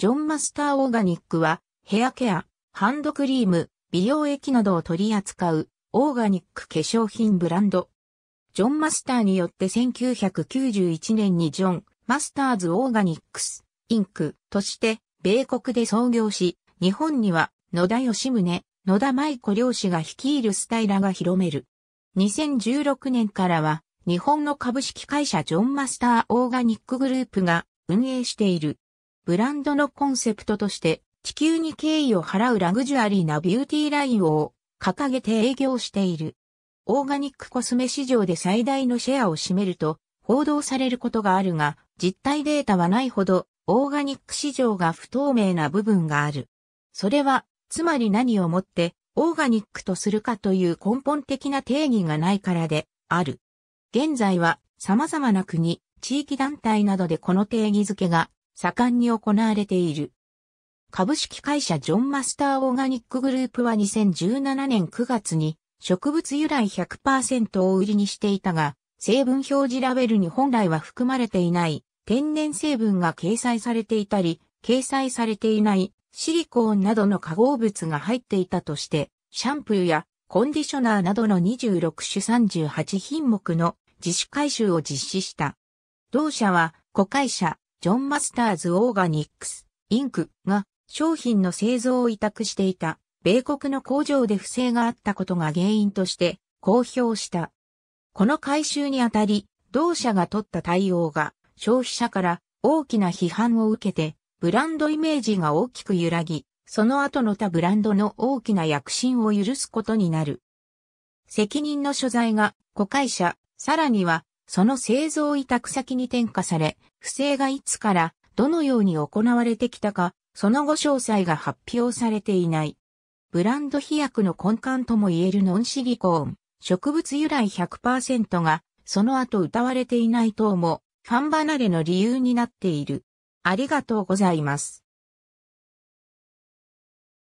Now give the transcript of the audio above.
ジョンマスターオーガニックは、ヘアケア、ハンドクリーム、美容液などを取り扱う、オーガニック化粧品ブランド。ジョンマスターによって1991年にジョン、マスターズオーガニックス、インクとして、米国で創業し、日本には、野田義宗、野田舞子漁師が率いるスタイラが広める。2016年からは、日本の株式会社ジョンマスターオーガニックグループが運営している。ブランドのコンセプトとして、地球に敬意を払うラグジュアリーなビューティーラインを掲げて営業している。オーガニックコスメ市場で最大のシェアを占めると報道されることがあるが、実体データはないほどオーガニック市場が不透明な部分がある。それは、つまり何をもってオーガニックとするかという根本的な定義がないからである。現在は様々な国、地域団体などでこの定義づけが盛んに行われている。株式会社ジョンマスターオーガニックグループは2017年9月に植物由来100%を売りにしていたが、成分表示ラベルに本来は含まれていない天然成分が掲載されていたり、掲載されていないシリコーンなどの化合物が入っていたとして、シャンプーやコンディショナーなどの26種38品目の自主回収を実施した。同社は、子会社、ジョン・マスターズ・オーガニックス、インクが商品の製造を委託していた米国の工場で不正があったことが原因として公表した。この回収にあたり、同社が取った対応が消費者から大きな批判を受けて、ブランドイメージが大きく揺らぎ、その後の他ブランドの大きな躍進を許すことになる。責任の所在が、子会社、さらにはその製造委託先に転嫁され、不正がいつからどのように行われてきたか、その後詳細が発表されていない。ブランド飛躍の根幹とも言えるノンシリコーン、植物由来100%が、その後歌われていない等も、ファン離れの理由になっている。ありがとうございます。